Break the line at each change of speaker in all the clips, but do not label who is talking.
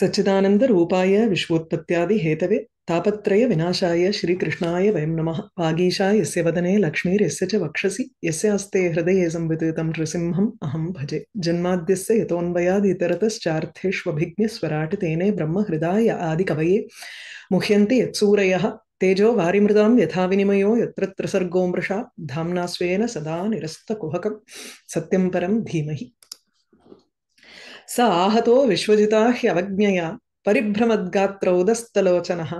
सच्चिदानन्दरूपाय तापत्रय तापत्रयविनाशाय श्रीकृष्णाय वयं नमः वागीशा यस्य वदने लक्ष्मीर्यस्य च वक्षसि यस्य हस्ते हृदये संविदितं नृसिंहम् अहं भजे जन्माद्यस्य यतोऽन्वयादितरतश्चार्थेष्वभिज्ञस्वराटितेने ब्रह्महृदाय आदिकवये मुह्यन्ति यत्सूरयः तेजो वारिमृदां यथा विनिमयो यत्र मृषा धाम्ना स्वेन सदा निरस्तकुहकं सत्यं परं धीमहि स आहतो विश्वजिताह्यवज्ञया परिभ्रमद्गात्रौदस्तलोचनः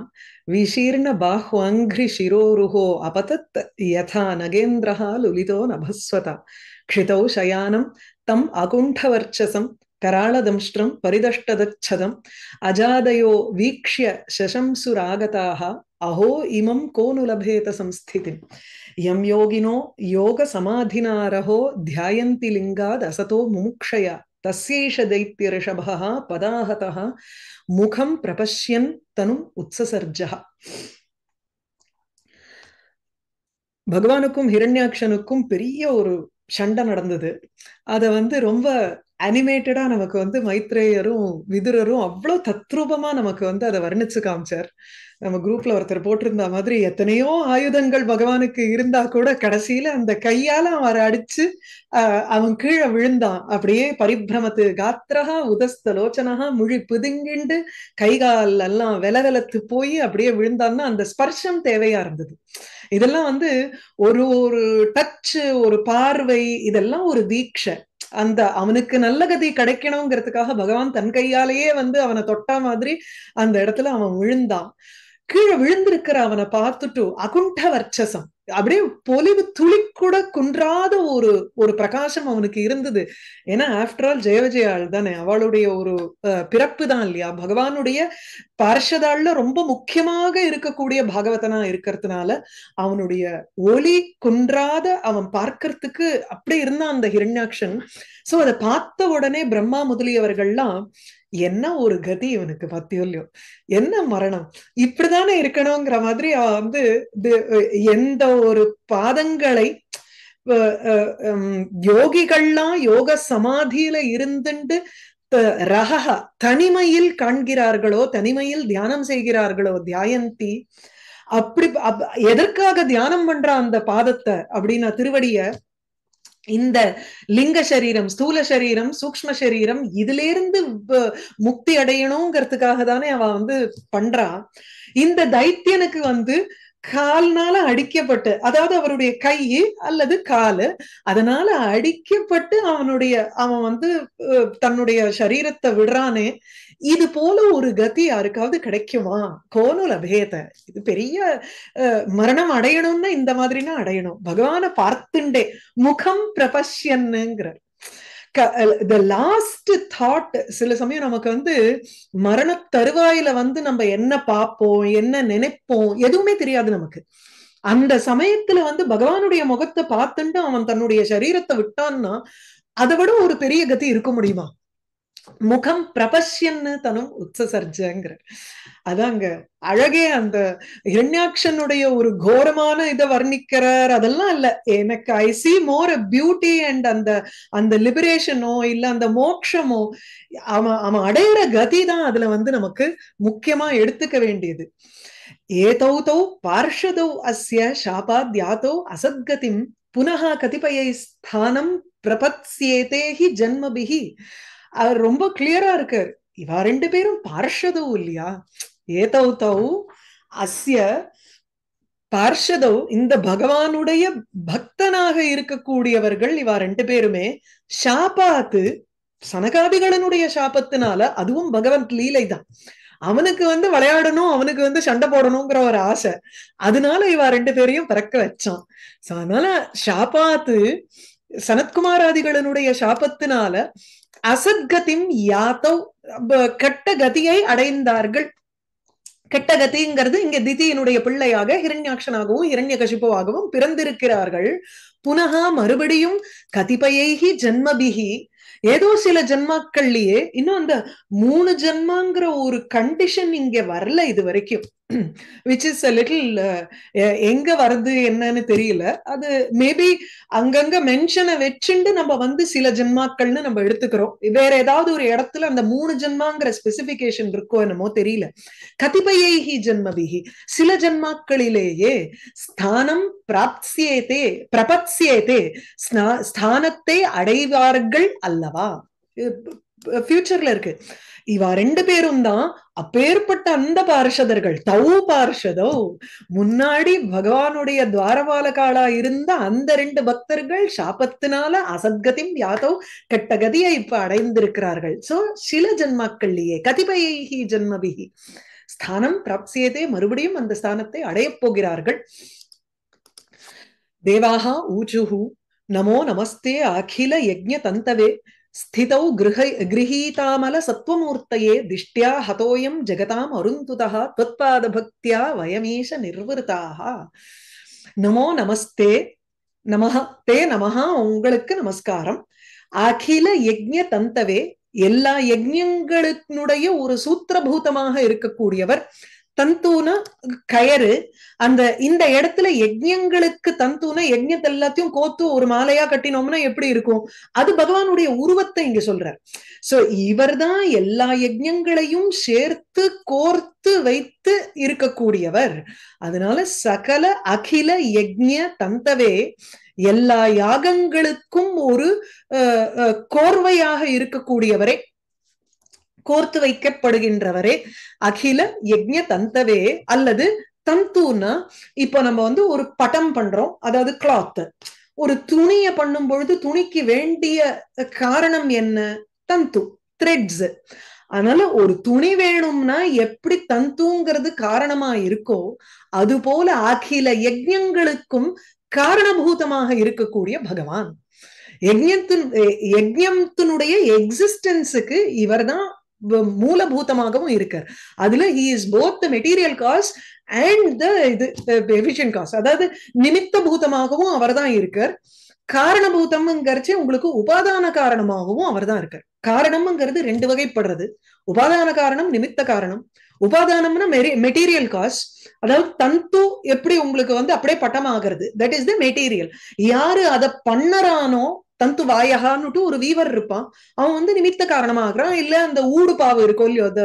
विशीर्णबाह्वाङ्घ्रिशिरोरुहो अपतत् यथा नगेन्द्रः लुलितो नभस्वता क्षितौ शयानं तम् अकुण्ठवर्चसं कराळदंष्ट्रं परिदष्टदच्छदम् अजादयो वीक्ष्य शशंसुरागताः अहो इमं नु लभेत संस्थितिम् यं योगिनो योगसमाधिनारहो ध्यायन्ति लिङ्गादसतो मुमुक्षया தசைஷ தைத்திய ரிஷபா பதாகதா முகம் பிரபஷ்யன் தனும் உத்சசர்ஜா பகவானுக்கும் ஹிரண்யாட்சனுக்கும் பெரிய ஒரு சண்டை நடந்தது அதை வந்து ரொம்ப அனிமேட்டடா நமக்கு வந்து மைத்ரேயரும் விதுரரும் அவ்வளோ தத்ரூபமா நமக்கு வந்து அதை வர்ணிச்சு காமிச்சார் நம்ம குரூப்ல ஒருத்தர் போட்டிருந்த மாதிரி எத்தனையோ ஆயுதங்கள் பகவானுக்கு இருந்தா கூட கடைசியில அந்த கையால அவரை அடிச்சு அவன் கீழே விழுந்தான் அப்படியே பரிபிரமத்து காத்திரகா உதஸ்தலோச்சனகா முழி புதுங்கிண்டு கைகால் எல்லாம் வில விலத்து போய் அப்படியே விழுந்தான்னா அந்த ஸ்பர்ஷம் தேவையா இருந்தது இதெல்லாம் வந்து ஒரு ஒரு டச் ஒரு பார்வை இதெல்லாம் ஒரு தீட்சை அந்த அவனுக்கு நல்ல கதி கிடைக்கணுங்கிறதுக்காக பகவான் தன் கையாலேயே வந்து அவனை தொட்டா மாதிரி அந்த இடத்துல அவன் விழுந்தான் கீழே விழுந்திருக்கிற அவனை பார்த்துட்டு அகுண்ட வர்ச்சசம் அப்படியே பொலிவு துளி கூட குன்றாத ஒரு ஒரு பிரகாசம் அவனுக்கு இருந்தது ஏன்னா ஆஃப்டர் ஆல் ஜெய தானே அவளுடைய ஒரு பிறப்பு தான் இல்லையா பகவானுடைய பார்ஷதாள்ல ரொம்ப முக்கியமாக இருக்கக்கூடிய பாகவதனா இருக்கிறதுனால அவனுடைய ஒளி குன்றாத அவன் பார்க்கறதுக்கு அப்படியே இருந்தான் அந்த ஹிரண்யாட்சன் சோ அதை பார்த்த உடனே பிரம்மா முதலியவர்கள்லாம் என்ன ஒரு கதி இவனுக்கு பத்தியோல்லையோ என்ன மரணம் இப்படிதானே இருக்கணுங்கிற மாதிரி அவ வந்து எந்த ஒரு பாதங்களை யோகிகள்லாம் யோக சமாதியில இருந்துண்டு ரகா தனிமையில் காண்கிறார்களோ தனிமையில் தியானம் செய்கிறார்களோ தியாயந்தி அப்படி எதற்காக தியானம் பண்ற அந்த பாதத்தை அப்படின்னா திருவடிய இந்த லிங்க சரீரம் ஸ்தூல சரீரம் சூக்ம சரீரம் இதுல இருந்து முக்தி அடையணுங்கிறதுக்காக தானே அவ வந்து பண்றா இந்த தைத்தியனுக்கு வந்து கால்னால அடிக்கப்பட்டு அதாவது அவருடைய கை அல்லது காலு அதனால அடிக்கப்பட்டு அவனுடைய அவன் வந்து தன்னுடைய சரீரத்தை விடுறானே இது போல ஒரு கதி யாருக்காவது கிடைக்குமா கோனுல பேத இது பெரிய மரணம் அடையணும்னா இந்த மாதிரினா அடையணும் பகவான பார்த்துண்டே முகம் பிரபஷ்யன்னுங்கிறார் த லாஸ்ட் தாட் சில சமயம் நமக்கு வந்து மரண தருவாயில வந்து நம்ம என்ன பார்ப்போம் என்ன நினைப்போம் எதுவுமே தெரியாது நமக்கு அந்த சமயத்துல வந்து பகவானுடைய முகத்தை பார்த்துட்டு அவன் தன்னுடைய சரீரத்தை விட்டான்னா அதை விட ஒரு பெரிய கதி இருக்க முடியுமா முகம் பிரபஷ்யன்னு தனும் உச்சசர்ஜங்கிற அதாங்க அழகே அந்த இரண்யாட்சனுடைய ஒரு கோரமான இதை வர்ணிக்கிறார் அதெல்லாம் இல்ல எனக்கு I see more a beauty and அந்த அந்த லிபரேஷனோ இல்ல அந்த மோக்ஷமோ அவன் அவன் அடையிற கதி தான் அதுல வந்து நமக்கு முக்கியமா எடுத்துக்க வேண்டியது ஏதௌ தௌ பார்ஷதௌ அஸ்ய தியாதோ அசத்கதிம் புனகா கதிபயை ஸ்தானம் பிரபத்யேதே ஹி அவர் ரொம்ப கிளியரா இருக்காரு இவா ரெண்டு பேரும் பார்ஷதவு இல்லையா ஏதவு தவு அஸ்ய பார்ஷதவ் இந்த பகவானுடைய பக்தனாக இருக்கக்கூடியவர்கள் இவா ரெண்டு பேருமே ஷாபாத்து சனகாதிகளனுடைய சாபத்தினால அதுவும் பகவான் லீலை தான் அவனுக்கு வந்து விளையாடணும் அவனுக்கு வந்து சண்டை போடணுங்கிற ஒரு ஆசை அதனால இவா ரெண்டு பேரையும் பிறக்க வச்சான் அதனால ஷாபாத்து சனத்குமாராதிகளனுடைய சாபத்தினால அசத்கதிம் யாத்தவ் கெட்ட கதியை அடைந்தார்கள் கெட்ட கதிங்கிறது இங்க திதியினுடைய பிள்ளையாக ஹிரண்யாட்சனாகவும் இரண்ய கசிப்பவாகவும் பிறந்திருக்கிறார்கள் புனகா மறுபடியும் கதிபயைகி ஜென்மபிகி ஏதோ சில ஜென்மாக்கள்லயே இன்னும் அந்த மூணு ஜென்மாங்கிற ஒரு கண்டிஷன் இங்க வரல இது வரைக்கும் விச் இஸ் அ லிட்டில் எங்க வருது என்னன்னு தெரியல அது மேபி அங்கங்க மென்ஷனை வச்சுண்டு நம்ம வந்து சில ஜென்மாக்கள்னு நம்ம எடுத்துக்கிறோம் வேற ஏதாவது ஒரு இடத்துல அந்த மூணு ஜென்மாங்கிற ஸ்பெசிபிகேஷன் இருக்கோ என்னமோ தெரியல கதிபயைஹி ஜென்மபிகி சில ஜென்மாக்களிலேயே ஸ்தானம் பிராப்தியேதே பிரபத்சியேதே ஸ்தானத்தை அடைவார்கள் அல்லவா ஃபியூச்சர்ல இருக்கு இவா ரெண்டு பேரும் தான் அப்பேற்பட்ட அந்த பார்ஷதர்கள் தௌ பார்ஷதோ முன்னாடி பகவானுடைய துவாரபாலகாலா இருந்த அந்த ரெண்டு பக்தர்கள் சாபத்தினால அசத்கதிம் யாதோ கெட்ட கதியை இப்ப அடைந்திருக்கிறார்கள் சோ சில ஜென்மாக்கள்லயே கதிபயி ஜென்மபிகி ஸ்தானம் பிராப்சியதே மறுபடியும் அந்த ஸ்தானத்தை அடையப் போகிறார்கள் தேவாகா ஊஜுஹு நமோ நமஸ்தே அகில யஜ்ய தந்தவே ஸ்திதௌ கிரகீதாமல சத்வமூர்த்தையே திஷ்டியா ஹதோயம் ஜெகதாம் அருந்துதா துவத்பாத பக்தியா வயமேஷ நிர்வருதாக நமோ நமஸ்தே நமஹா தே நமஹா உங்களுக்கு நமஸ்காரம் அகில யஜ்ய தந்தவே எல்லா யஜ்யங்களுடைய ஒரு சூத்திரபூதமாக இருக்கக்கூடியவர் தந்தூனா கயறு அந்த இந்த இடத்துல யஜ்யங்களுக்கு தந்தூனா யஜ்யத்தை எல்லாத்தையும் கோத்து ஒரு மாலையா கட்டினோம்னா எப்படி இருக்கும் அது பகவானுடைய உருவத்தை இங்க சொல்றார் சோ இவர் தான் எல்லா யஜ்யங்களையும் சேர்த்து கோர்த்து வைத்து இருக்கக்கூடியவர் அதனால சகல அகில யஜ்ய தந்தவே எல்லா யாகங்களுக்கும் ஒரு கோர்வையாக இருக்கக்கூடியவரே கோர்த்து வைக்கப்படுகின்றவரே அகில யஜ்ய தந்தவே அல்லது தந்தூன்னா இப்போ நம்ம வந்து ஒரு பட்டம் பண்றோம் அதாவது கிளாத் ஒரு துணிய பண்ணும் பொழுது துணிக்கு வேண்டிய காரணம் என்ன தந்து த்ரெட்ஸ் அதனால ஒரு துணி வேணும்னா எப்படி தந்துங்கிறது காரணமா இருக்கோ அது போல அகில யஜ்யங்களுக்கும் காரணபூதமாக இருக்கக்கூடிய பகவான் யஜ்யத்தின் யஜ்யத்தினுடைய எக்ஸிஸ்டன்ஸுக்கு இவர் தான் மூலபூதமாகவும் இருக்கார் அதுல he is both the material cause and the இது காஸ் அதாவது நிமித்த பூதமாகவும் அவர் தான் இருக்கார் காரணபூதம்ங்கிறச்சு உங்களுக்கு உபாதான காரணமாகவும் அவர் தான் இருக்கார் காரணம்ங்கிறது ரெண்டு வகைப்படுறது உபாதான காரணம் நிமித்த காரணம் உபாதானம்னா மெட்டீரியல் காஸ் அதாவது தந்து எப்படி உங்களுக்கு வந்து அப்படியே பட்டமாகிறது தட் இஸ் த மெட்டீரியல் யாரு அதை பண்ணறானோ தந்து வாயகான்னுட்டு ஒரு வீவர் இருப்பான் அவன் வந்து நிமித்த காரணமா ஆகிறான் இல்ல அந்த ஊடு பாவு இருக்கும் இல்லையோ அது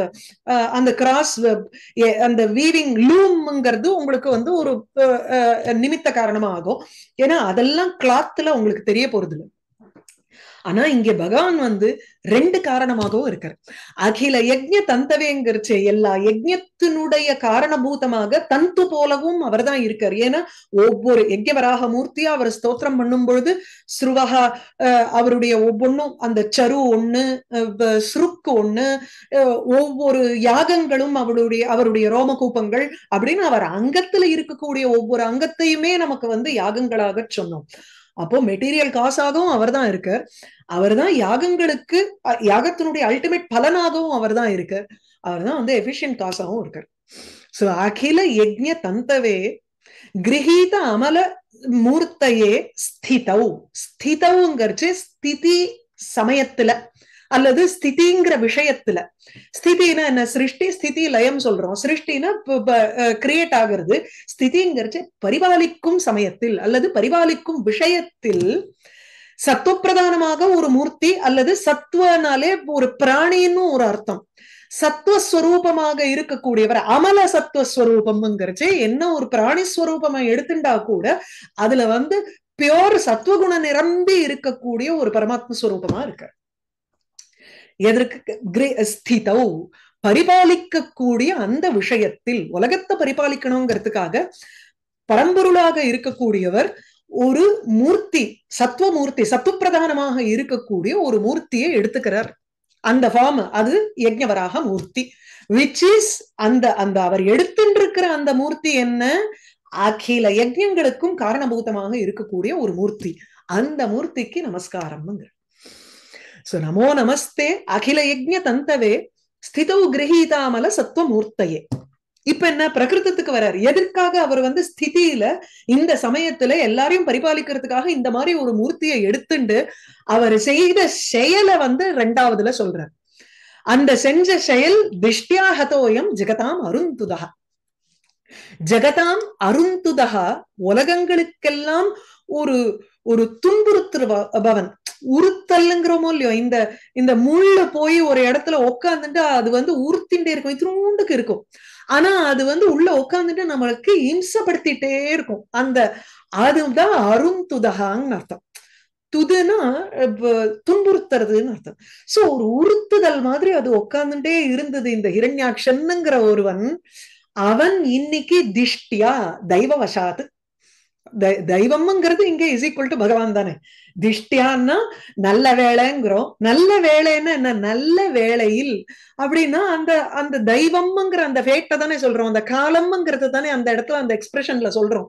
அந்த கிராஸ் அந்த வீவிங் லூம்ங்கிறது உங்களுக்கு வந்து ஒரு நிமித்த காரணமா ஆகும் ஏன்னா அதெல்லாம் கிளாத்துல உங்களுக்கு தெரிய போறது இல்லை ஆனா இங்க பகவான் வந்து ரெண்டு காரணமாகவும் இருக்காரு அகில யஜ்ய தந்தவேங்கிறச்சே எல்லா யஜ்யத்தினுடைய காரணபூதமாக தந்து போலவும் அவர் தான் இருக்கார் ஏன்னா ஒவ்வொரு யஜ்யவராக மூர்த்தியா அவர் ஸ்தோத்திரம் பண்ணும் பொழுது ஸ்ருவகா அவருடைய ஒவ்வொன்றும் அந்த சரு ஒண்ணு சுருக்கு ஒண்ணு ஒவ்வொரு யாகங்களும் அவருடைய அவருடைய ரோமகூபங்கள் அப்படின்னு அவர் அங்கத்துல இருக்கக்கூடிய ஒவ்வொரு அங்கத்தையுமே நமக்கு வந்து யாகங்களாக சொன்னோம் அப்போ மெட்டீரியல் காசாகவும் அவர் தான் இருக்கார் அவர் தான் யாகங்களுக்கு யாகத்தினுடைய அல்டிமேட் பலனாகவும் அவர் தான் இருக்கார் அவர் தான் வந்து எஃபிஷியன்ட் காசாகவும் இருக்கார் சோ அகில யஜ்ய தந்தவே கிரகீத அமல மூர்த்தையே ஸ்திதௌ ஸ்திதௌங்கிறச்சு ஸ்திதி சமயத்துல அல்லது ஸ்திதிங்கிற விஷயத்துல ஸ்திதினா என்ன சிருஷ்டி ஸ்திதி லயம் சொல்றோம் சிருஷ்டினா கிரியேட் ஆகிறது ஸ்திதிங்கிறச்சு பரிபாலிக்கும் சமயத்தில் அல்லது பரிபாலிக்கும் விஷயத்தில் சத்துவப்பிரதானமாக ஒரு மூர்த்தி அல்லது சத்துவனாலே ஒரு பிராணின்னு ஒரு அர்த்தம் சத்துவஸ்வரூபமாக இருக்கக்கூடியவர் அமல சத்துவஸ்வரூபம்ங்கிறச்சு என்ன ஒரு பிராணி ஸ்வரூபமா எடுத்துட்டா கூட அதுல வந்து பியோர் சத்துவகுண நிரம்பி இருக்கக்கூடிய ஒரு பரமாத்ம ஸ்வரூபமா இருக்கு எதற்கு பரிபாலிக்க பரிபாலிக்கக்கூடிய அந்த விஷயத்தில் உலகத்தை பரிபாலிக்கணுங்கிறதுக்காக பரம்பொருளாக இருக்கக்கூடியவர் ஒரு மூர்த்தி சத்துவ மூர்த்தி சத்துவ பிரதானமாக இருக்கக்கூடிய ஒரு மூர்த்தியை எடுத்துக்கிறார் அந்த ஃபார்ம் அது யஜ்ஞவராக மூர்த்தி விச் இஸ் அந்த அந்த அவர் எடுத்துருக்கிற அந்த மூர்த்தி என்ன அகில யஜ்யங்களுக்கும் காரணபூதமாக இருக்கக்கூடிய ஒரு மூர்த்தி அந்த மூர்த்திக்கு நமஸ்காரம்ங்கிற சோ நமோ நமஸ்தே அகில யஜ்ய தந்தவே ஸ்திதவு கிரகிதாமல சத்துவமூர்த்தையே இப்ப என்ன பிரகிருதத்துக்கு வர்றாரு எதற்காக அவர் வந்து ஸ்திதியில இந்த சமயத்துல எல்லாரையும் பரிபாலிக்கிறதுக்காக இந்த மாதிரி ஒரு மூர்த்தியை எடுத்துண்டு அவர் செய்த செயலை வந்து ரெண்டாவதுல சொல்றார் அந்த செஞ்ச செயல் திஷ்டியாகதோயம் ஜெகதாம் அருந்துதா ஜெகதாம் அருந்துதகா உலகங்களுக்கெல்லாம் ஒரு ஒரு துன்புறுத்துபவன் உறுத்தல்ங்கிறோமோ இல்லையோ இந்த இந்த முள்ள போய் ஒரு இடத்துல உக்காந்துட்டு அது வந்து உறுத்திண்டே இருக்கும் இத்திரூண்டுக்கு இருக்கும் ஆனா அது வந்து உள்ள உக்காந்துட்டு நம்மளுக்கு இம்சப்படுத்திட்டே இருக்கும் அந்த அதுதான் அருண் துதகான்னு அர்த்தம் துதுன்னா துன்புறுத்துறதுன்னு அர்த்தம் சோ ஒரு உறுத்துதல் மாதிரி அது உக்காந்துட்டே இருந்தது இந்த ஹிரண்யாட்சன்னுங்கிற ஒருவன் அவன் இன்னைக்கு திஷ்டியா தெய்வ வசாத்து தெய்வம்ங்கிறது இங்க இஸ் ஈக்குவல் டு பகவான் தானே திஷ்டியான்னா நல்ல வேலைங்கிறோம் நல்ல வேலைன்னா என்ன நல்ல வேலையில் அப்படின்னா அந்த அந்த தெய்வம்ங்கிற அந்த ஃபேட்டை தானே சொல்றோம் அந்த காலம்ங்கிறது தானே அந்த இடத்துல அந்த எக்ஸ்பிரஷன்ல சொல்றோம்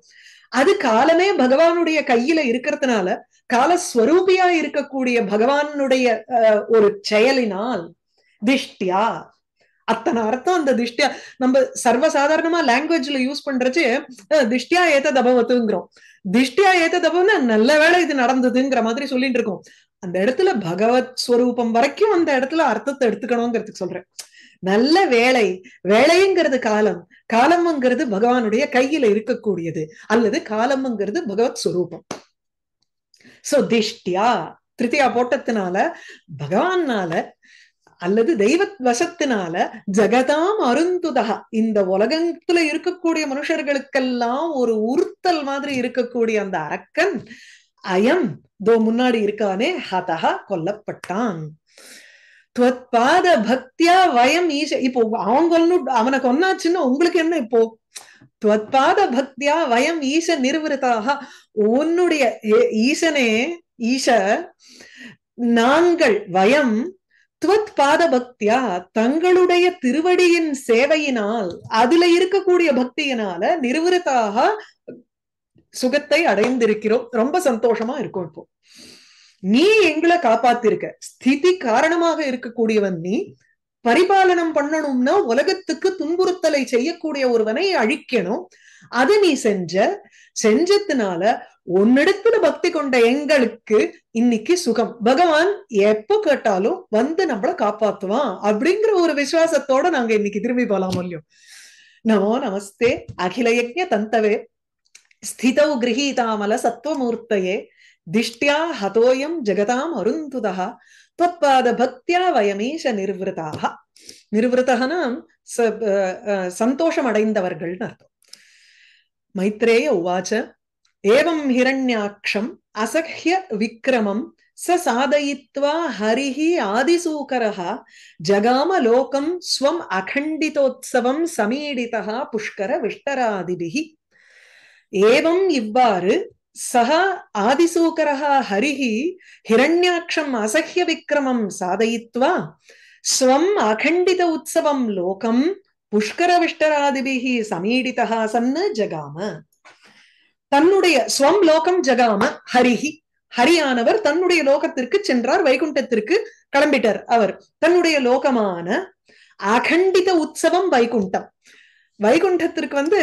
அது காலமே பகவானுடைய கையில இருக்கிறதுனால காலஸ்வரூபியா இருக்கக்கூடிய பகவானுடைய ஒரு செயலினால் திஷ்டியா அத்தனை அர்த்தம் அந்த திஷ்டியா நம்ம சர்வசாதாரணமா லாங்குவேஜ்ல யூஸ் பண்றச்சு திஷ்டியா ஏத்த தபவத்துங்கிறோம் திஷ்டியா ஏத்த தபம்னா நல்ல வேலை இது நடந்ததுங்கிற மாதிரி சொல்லிட்டு இருக்கோம் அந்த இடத்துல பகவத் ஸ்வரூபம் வரைக்கும் அந்த இடத்துல அர்த்தத்தை எடுத்துக்கணுங்கிறதுக்கு சொல்றேன் நல்ல வேலை வேலைங்கிறது காலம் காலம்ங்கிறது பகவானுடைய கையில இருக்கக்கூடியது அல்லது காலம்ங்கிறது பகவத் ஸ்வரூபம் சோ திஷ்டியா திருத்தியா போட்டத்தினால பகவான்னால அல்லது தெய்வ வசத்தினால ஜெகதாம் அருந்துதகா இந்த உலகத்துல இருக்கக்கூடிய மனுஷர்களுக்கெல்லாம் ஒரு உறுத்தல் மாதிரி இருக்கக்கூடிய அந்த அரக்கன் அயம் தோ முன்னாடி இருக்கானே ஹதா கொல்லப்பட்டான் துவத்பாத பக்தியா வயம் ஈச இப்போ அவன் கொல்லு அவனை கொன்னாச்சுன்னா உங்களுக்கு என்ன இப்போ துவத்பாத பக்தியா வயம் ஈச நிர்வருத்தாக உன்னுடைய ஈசனே ஈச நாங்கள் வயம் பாத பக்தியா தங்களுடைய திருவடியின் சேவையினால் அதுல இருக்கக்கூடிய பக்தியினால நிறுவனத்தாக சுகத்தை அடைந்திருக்கிறோம் ரொம்ப சந்தோஷமா இருக்கும் இப்போ நீ எங்களை காப்பாத்திருக்க ஸ்திதி காரணமாக இருக்கக்கூடியவன் நீ பரிபாலனம் பண்ணணும்னா உலகத்துக்கு துன்புறுத்தலை செய்யக்கூடிய ஒருவனை அழிக்கணும் அது நீ செஞ்ச செஞ்சதுனால உன்னிடத்துல பக்தி கொண்ட எங்களுக்கு இன்னைக்கு சுகம் பகவான் எப்ப கேட்டாலும் வந்து நம்மளை காப்பாத்துவான் அப்படிங்கிற ஒரு விசுவாசத்தோட நாங்க இன்னைக்கு திரும்பி போலாம் இல்லையோ நமோ நமஸ்தே அகில யஜ்ய தந்தவே ஸ்திதௌ கிரகிதாமல சத்வமூர்த்தையே திஷ்டியா ஹதோயம் ஜெகதாம் அருந்துதா தொப்பாத பக்தியா வயமீஷ நிர்வதாக நிர்வத்தகனா சந்தோஷம் அடைந்தவர்கள்னு அர்த்தம் மைத்ரேய உவாச்ச ஏவம் ஹிரண்யாட்சம் அசஹ்ய விக்ரமம் ச சாதயித்வா ஹரிஹி ஆதிசூகரஹா ஜகாம லோகம் ஸ்வம் அகண்டிதோத்சவம் சமீடிதா புஷ்கர விஷ்டராதிபிகி ஏவம் இவ்வாறு சகா ஆதிசூகரஹா ஹரிஹி ஹிரண்யாட்சம் அசஹ்ய விக்ரமம் சாதயித்வா ஸ்வம் அகண்டித உத்சவம் லோகம் புஷ்கரவிஷ்டராதிபிகி சமீடிதா சன்ன ஜகாம தன்னுடைய ஸ்வம் லோகம் ஜகாம ஹரிஹி ஹரியானவர் தன்னுடைய லோகத்திற்கு சென்றார் வைகுண்டத்திற்கு கிளம்பிட்டார் அவர் தன்னுடைய லோகமான அகண்டித உற்சவம் வைகுண்டம் வைகுண்டத்திற்கு வந்து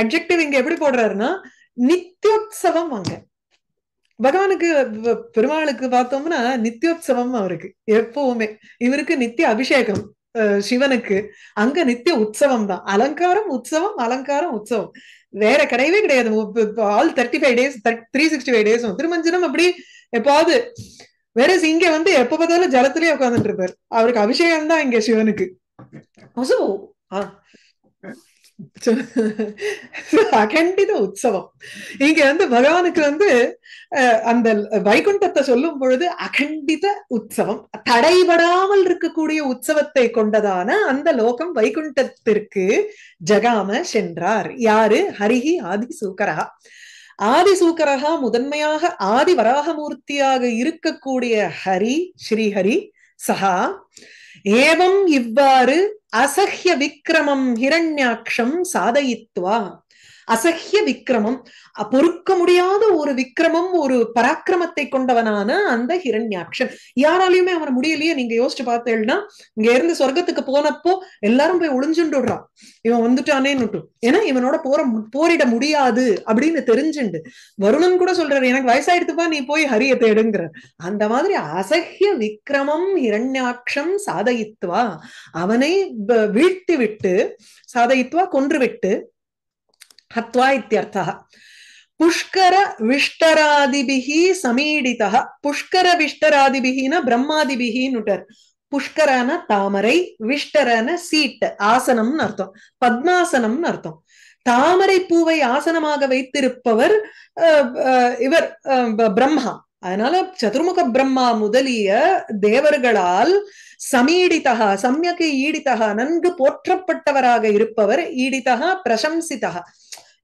அப்ஜெக்டிவ் இங்க எப்படி போடுறாருன்னா நித்தியோத்சவம் வாங்க பகவானுக்கு பெருமாளுக்கு பார்த்தோம்னா நித்தியோத்சவம் அவருக்கு எப்பவுமே இவருக்கு நித்திய அபிஷேகம் சிவனுக்கு அங்க நித்திய உற்சவம் தான் அலங்காரம் உற்சவம் அலங்காரம் உற்சவம் வேற கிடையவே கிடையாது all thirty five days three sixty five டேஸும் திருமஞ்சனம் அப்படி எப்பாவது வேற இங்க வந்து எப்ப பார்த்தாலும் ஜலத்திலேயே உட்காந்துட்டு இருப்பார் அவருக்கு அபிஷேகம் தான் இங்க சிவனுக்கு அகண்டித உற்சவம் இங்க வந்து பகவானுக்கு வந்து அந்த வைகுண்டத்தை சொல்லும் பொழுது அகண்டித உற்சவம் தடைபடாமல் இருக்கக்கூடிய உற்சவத்தை கொண்டதான அந்த லோகம் வைகுண்டத்திற்கு ஜகாம சென்றார் யாரு ஹரிஹி ஆதி சூக்கரகா ஆதி சூக்கரகா முதன்மையாக ஆதி வராகமூர்த்தியாக இருக்கக்கூடிய ஹரி ஸ்ரீஹரி சஹா ஏவம் இவ்வாறு அசஹ்ய விக்ரமம் ஹிரண்யாட்சம் சாதயித்வா அசஹ்ய விக்ரமம் பொறுக்க முடியாத ஒரு விக்ரமம் ஒரு பராக்கிரமத்தை கொண்டவனான அந்த ஹிரண்யாட்சன் யாராலையுமே அவனை முடியலையே நீங்க யோசிச்சு பார்த்தேன்னா இங்க இருந்து சொர்க்கத்துக்கு போனப்போ எல்லாரும் போய் ஒளிஞ்சுண்டுடுறான் இவன் வந்துட்டானேன்னு ஏன்னா இவனோட போற போரிட முடியாது அப்படின்னு தெரிஞ்சுண்டு வருணன் கூட சொல்றாரு எனக்கு வயசாயிடுத்துப்பா நீ போய் ஹரிய தேடுங்கிற அந்த மாதிரி அசஹ்ய விக்ரமம் இரண்யாட்சம் சாதயித்துவா அவனை வீழ்த்தி விட்டு சாதயித்துவா கொன்றுவிட்டு ஹத்வா இத்தியர்த்தா புஷ்கர விஷ்டராதிபிகி சமீடிதா புஷ்கர விஷ்டராதிபிகின பிரம்மாதிபிகின்னுட்டார் புஷ்கரான தாமரை விஷ்டரான சீட் ஆசனம்னு அர்த்தம் பத்மாசனம்னு அர்த்தம் தாமரை பூவை ஆசனமாக வைத்திருப்பவர் இவர் பிரம்மா அதனால சதுர்முக பிரம்மா முதலிய தேவர்களால் சமீடிதா சமயக்கு ஈடிதா நன்கு போற்றப்பட்டவராக இருப்பவர் ஈடிதா பிரசம்சிதா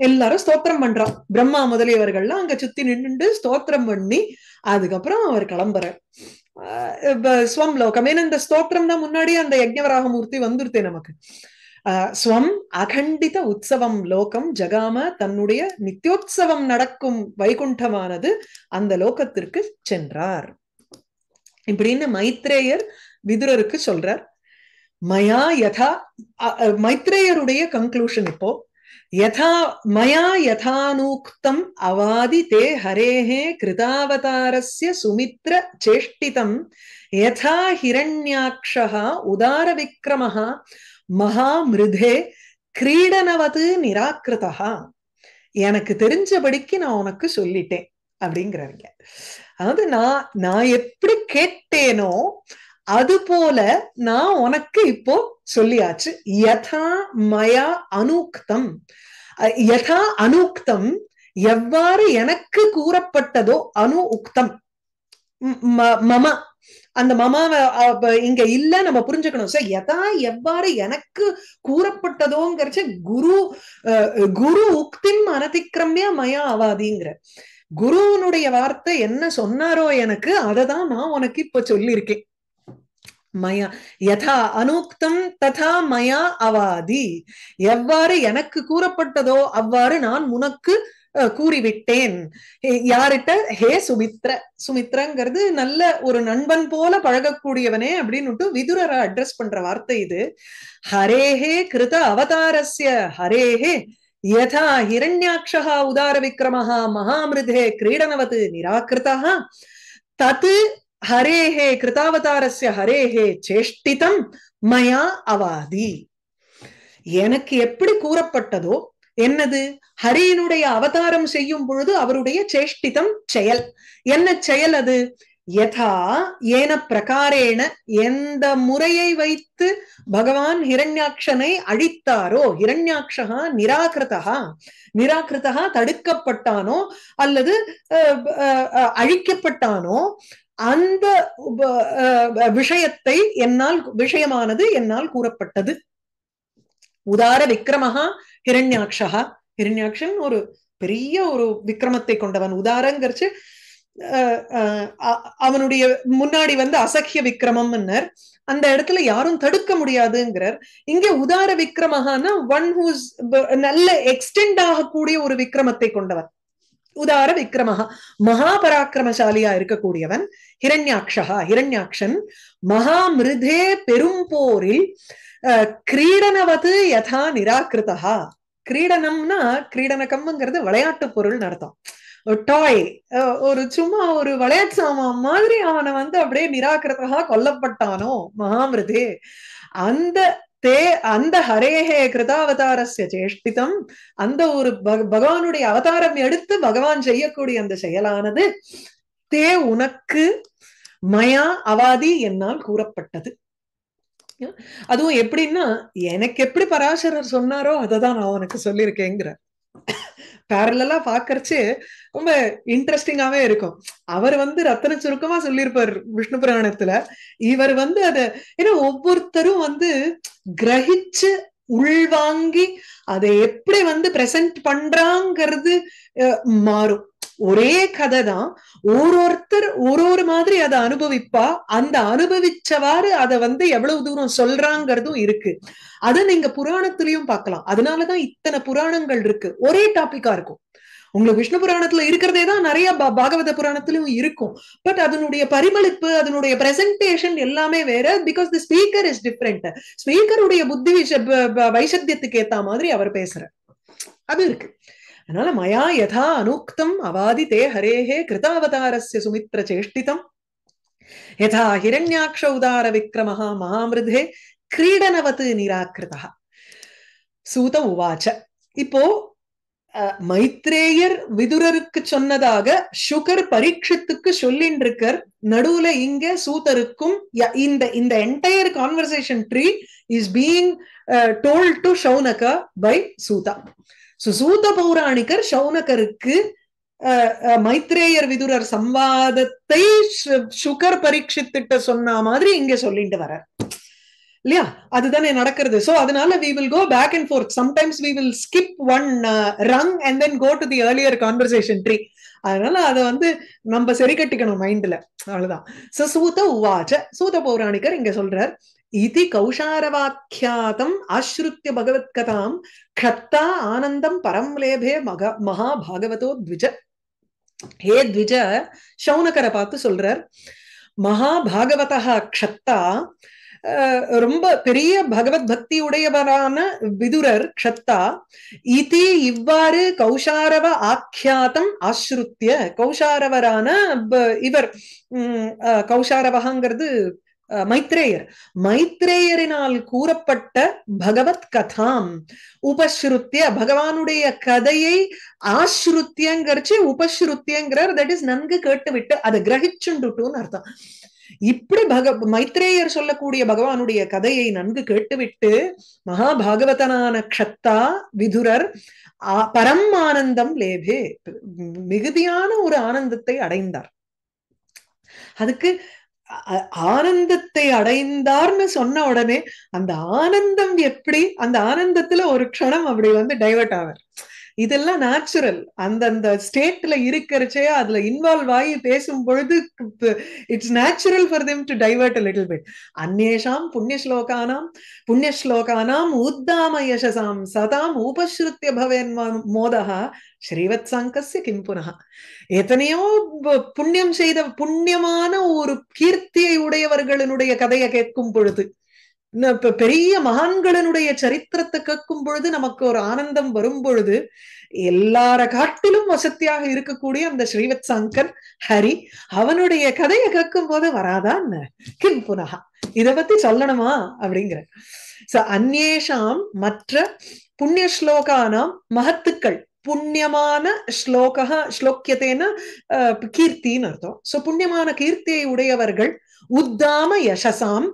எல்லாரும் ஸ்தோத்திரம் பண்றான் பிரம்மா முதலியவர்கள்லாம் அங்க சுத்தி நின்று ஸ்தோத்திரம் பண்ணி அதுக்கப்புறம் அவர் கிளம்புற ஸ்வம் லோகம் ஏன்னா இந்த ஸ்தோத்திரம் தான் முன்னாடியே அந்த யஜ்ஞவராக மூர்த்தி வந்துருத்தே நமக்கு ஸ்வம் அகண்டித உற்சவம் லோகம் ஜகாம தன்னுடைய நித்தியோத்சவம் நடக்கும் வைகுண்டமானது அந்த லோகத்திற்கு சென்றார் இப்படின்னு மைத்ரேயர் விதுரருக்கு சொல்றார் மயா யதா மைத்ரேயருடைய கன்க்ளூஷன் இப்போ அவாதி मया यथानूक्तम् अवादि ते हरेः कृतावतारस्य सुमित्र चेष्टितम् यथा हिरण्याक्षः उदारविक्रमः மகாமிருதே கிரீடனவது நிராகிருதா எனக்கு தெரிஞ்சபடிக்கு நான் உனக்கு சொல்லிட்டேன் அப்படிங்கிறாங்க அதாவது நான் நான் எப்படி கேட்டேனோ அது போல நான் உனக்கு இப்போ சொல்லியாச்சு யதா மயா அனுக்தம் யதா அனுக்தம் எவ்வாறு எனக்கு கூறப்பட்டதோ அணு உக்தம் மம அந்த மமாவை இங்க இல்ல நம்ம புரிஞ்சுக்கணும் சோ எதா எவ்வாறு எனக்கு கூறப்பட்டதோங்கிறச்ச குரு குரு உக்தின் அனதிக்கிரமியா மயா ஆவாதிங்கிற குருவனுடைய வார்த்தை என்ன சொன்னாரோ எனக்கு அததான் நான் உனக்கு இப்ப சொல்லியிருக்கேன் மயா யதா அனுக்தம் ததா மயா அவாதி எவ்வாறு எனக்கு கூறப்பட்டதோ அவ்வாறு நான் உனக்கு கூறிவிட்டேன் யார்கிட்ட ஹே சுமித்ர சுமித்ரங்கிறது நல்ல ஒரு நண்பன் போல பழகக்கூடியவனே அப்படின்னு விதுரரா அட்ரஸ் பண்ற வார்த்தை இது ஹரேஹே கிருத அவதாரஸ்ய ஹரேஹே யதா ஹிரண்யாட்சா உதார விக்ரமஹா மகாமிருதே கிரீடனவது நிராகிருதா தத்து ஹரேஹே கிருதாவதாரஸ்ய ஹரேஹே சேஷ்டிதம் மயா அவாதி எனக்கு எப்படி கூறப்பட்டதோ என்னது ஹரியினுடைய அவதாரம் செய்யும் பொழுது அவருடைய சேஷ்டிதம் செயல் என்ன செயல் அது யதா ஏன பிரகாரேன எந்த முறையை வைத்து பகவான் ஹிரண்யாட்சனை அழித்தாரோ ஹிரண்யாட்சகா நிராகிருதா நிராகிருதா தடுக்கப்பட்டானோ அல்லது அழிக்கப்பட்டானோ அந்த விஷயத்தை என்னால் விஷயமானது என்னால் கூறப்பட்டது உதார விக்ரமஹா ஹிரண்யாட்சகா ஹிரண்யாட்சன் ஒரு பெரிய ஒரு விக்ரமத்தை கொண்டவன் உதாரங்கிறச்சு அவனுடைய முன்னாடி வந்து அசகிய விக்ரமம்னர் அந்த இடத்துல யாரும் தடுக்க முடியாதுங்கிறார் இங்க உதார விக்ரமகான ஒன் ஹூஸ் நல்ல எக்ஸ்டெண்ட் ஆகக்கூடிய ஒரு விக்ரமத்தை கொண்டவன் உதார விக்ரமஹா மகாபராக்கிரமசாலியா இருக்கக்கூடியவன் ஹிரண்யாட்சா ஹிரண்யாக்ஷன் மகா மிருதே பெரும் போரில் கிரீடனவது யதா நிராகிருதா கிரீடனம்னா கிரீடனகம்ங்கிறது விளையாட்டு பொருள் நடத்தும் டாய் ஒரு சும்மா ஒரு விளையாட்டு சாமான் மாதிரி அவனை வந்து அப்படியே நிராகிருதா கொல்லப்பட்டானோ மகாமிருதே அந்த தே அந்த ஹரேஹே கிருதாவதாரஸ்ய சேஷ்டிதம் அந்த ஒரு பகவானுடைய அவதாரம் எடுத்து பகவான் செய்யக்கூடிய அந்த செயலானது தே உனக்கு மயா அவாதி என்னால் கூறப்பட்டது அதுவும் எப்படின்னா எனக்கு எப்படி பராசரர் சொன்னாரோ அதை தான் நான் உனக்கு சொல்லியிருக்கேங்கிற பேரலா பாக்குறச்சு ரொம்ப இன்ட்ரெஸ்டிங்காவே இருக்கும் அவர் வந்து ரத்தன சுருக்கமா சொல்லியிருப்பார் விஷ்ணு புராணத்துல இவர் வந்து அத ஏன்னா ஒவ்வொருத்தரும் வந்து கிரகிச்சு உள்வாங்கி அதை எப்படி வந்து பிரசன்ட் பண்றாங்கிறது மாறும் ஒரே கதை தான் ஒரு ஒருத்தர் ஒரு ஒரு மாதிரி அதை அனுபவிப்பா அந்த அனுபவிச்சவாறு அதை வந்து எவ்வளவு தூரம் சொல்றாங்கிறதும் இருக்கு அதை நீங்க புராணத்திலையும் பார்க்கலாம் அதனாலதான் இத்தனை புராணங்கள் இருக்கு ஒரே டாபிக்கா இருக்கும் உங்களுக்கு விஷ்ணு புராணத்துல இருக்கிறதே தான் நிறைய பாகவத புராணத்திலும் இருக்கும் பட் அதனுடைய பரிமளிப்பு அதனுடைய பிரசன்டேஷன் எல்லாமே வேற because the speaker is different ஸ்பீக்கருடைய புத்தி வைசத்தியத்துக்கு ஏத்த மாதிரி அவர் பேசுற அது இருக்கு அதனால மயா யதா அனுக்தம் அவாதி தே ஹரேஹே கிருதாவதாரஸ்ய சுமித்ர சேஷ்டிதம் யதா ஹிரண்யாட்ச உதார விக்ரமஹா மகாமிருதே கிரீடனவத்து நிராகிருதா சூத உவாச்ச இப்போ மைத்ரேயர் விதுரருக்கு சொன்னதாக சுகர் பரீட்சத்துக்கு சொல்லின்றிருக்கர் நடுவுல இங்க சூதருக்கும் இந்த இந்த entire conversation tree is being told to Shaunaka by Suta so Suta பௌராணிகர் ஷௌனகருக்கு மைத்ரேயர் விதுரர் சம்வாதத்தை சுகர் பரீட்சித்திட்ட சொன்ன மாதிரி இங்க சொல்லிட்டு வர்றார் இல்லையா அதுதானே நடக்கிறது சோ அதனால we will go back and forth sometimes we will skip one rung and then go to the earlier conversation tree அதனால அதை வந்து நம்ம சரி கட்டிக்கணும் மைண்ட்ல அவ்வளவுதான் சோ சூத உவாச்ச சூத பௌராணிகர் இங்க சொல்றார் இதி கௌஷாரவாக்கியாதம் ஆஸ்ருத்திய பகவத்கதாம் கத்தா ஆனந்தம் பரம் லேபே மக மகாபாகவதோ த்விஜ ஹே த்விஜ சௌனகரை பார்த்து சொல்றார் மகாபாகவதா க்ஷத்தா ரொம்ப பெரிய பகவத் பக்தி உடையவரான விதுரர் க்ஷத்தா இது இவ்வாறு கௌஷாரவ ஆக்கியாத்தம் ஆஸ்ருத்திய கௌஷாரவரான இவர் உம் கௌஷாரவகாங்கிறது மைத்ரேயர் மைத்ரேயரினால் கூறப்பட்ட பகவத் கதாம் உபஸ்ருத்திய பகவானுடைய கதையை ஆசிருத்தியங்கிறச்சு உபஸ்ருத்தியங்கிறார் தட் இஸ் நன்கு கேட்டுவிட்டு அதை கிரகிச்சுண்டுட்டுன்னு அர்த்தம் இப்படி பக மைத்ரேயர் சொல்லக்கூடிய பகவானுடைய கதையை நன்கு கேட்டுவிட்டு மகாபாகவதனான க்ஷத்தா விதுரர் பரம் ஆனந்தம் லேபே மிகுதியான ஒரு ஆனந்தத்தை அடைந்தார் அதுக்கு ஆனந்தத்தை அடைந்தார்னு சொன்ன உடனே அந்த ஆனந்தம் எப்படி அந்த ஆனந்தத்துல ஒரு க்ஷணம் அப்படி வந்து டைவர்ட் ஆவார் இதெல்லாம் நேச்சுரல் அந்தந்த ஸ்டேட்ல இருக்கிறச்சே அதுல இன்வால்வ் ஆகி பேசும் பொழுது it's natural for them to divert a little bit அந்நேஷாம் புண்ணியஸ்லோகானாம் புண்ணியஸ்லோகானாம் உத்தாம யசசாம் சதாம் உபஸ்ருத்திய பவேன் மோதா ஸ்ரீவத் சங்கசிய கிம் எத்தனையோ புண்ணியம் செய்த புண்ணியமான ஒரு கீர்த்தியை உடையவர்களினுடைய கதையை கேட்கும் பொழுது பெரிய மகான்களினுடைய சரித்திரத்தை கேட்கும் பொழுது நமக்கு ஒரு ஆனந்தம் வரும் பொழுது எல்லார காட்டிலும் வசத்தியாக இருக்கக்கூடிய அந்த ஸ்ரீவத் சங்கர் ஹரி அவனுடைய கதையை கேட்கும் போது வராதா கிம் புனகா இத பத்தி சொல்லணுமா அப்படிங்கிற சோ அந்நேஷாம் மற்ற புண்ணிய ஸ்லோகானாம் மகத்துக்கள் புண்ணியமான ஸ்லோக ஸ்லோக்கியத்தேன கீர்த்தின்னு அர்த்தம் சோ புண்ணியமான கீர்த்தியை உடையவர்கள் உத்தாம யசசாம்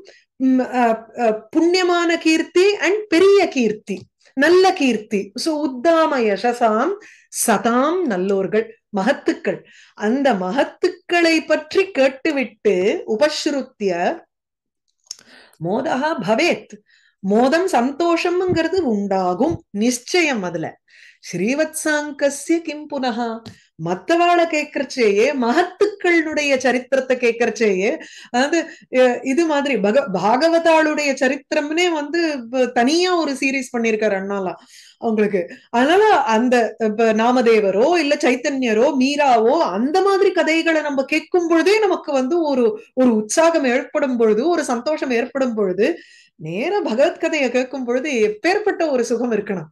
புண்ணியமான கீர்த்தி அண்ட் பெரிய கீர்த்தி நல்ல கீர்த்தி சோ உத்தாம யசசாம் சதாம் நல்லோர்கள் மகத்துக்கள் அந்த மகத்துக்களை பற்றி கேட்டுவிட்டு உபஸ்ருத்திய மோதா பவேத் மோதம் சந்தோஷம்ங்கிறது உண்டாகும் நிச்சயம் அதுல ஸ்ரீவத்சாங்கசிய கிம் புனகா மத்தவாளை கேட்கறச்சேயே மகத்துக்களுடைய சரித்திரத்தை கேட்கறச்சேயே அதாவது இது மாதிரி பக பாகவதாளுடைய சரித்திரம்னே வந்து தனியா ஒரு சீரீஸ் பண்ணிருக்காரு அண்ணாலாம் அவங்களுக்கு அதனால அந்த நாமதேவரோ இல்ல சைத்தன்யரோ மீராவோ அந்த மாதிரி கதைகளை நம்ம கேட்கும் பொழுதே நமக்கு வந்து ஒரு ஒரு உற்சாகம் ஏற்படும் பொழுது ஒரு சந்தோஷம் ஏற்படும் பொழுது நேர பகவத்கதையை கேட்கும் பொழுது எப்பேற்பட்ட ஒரு சுகம் இருக்கணும்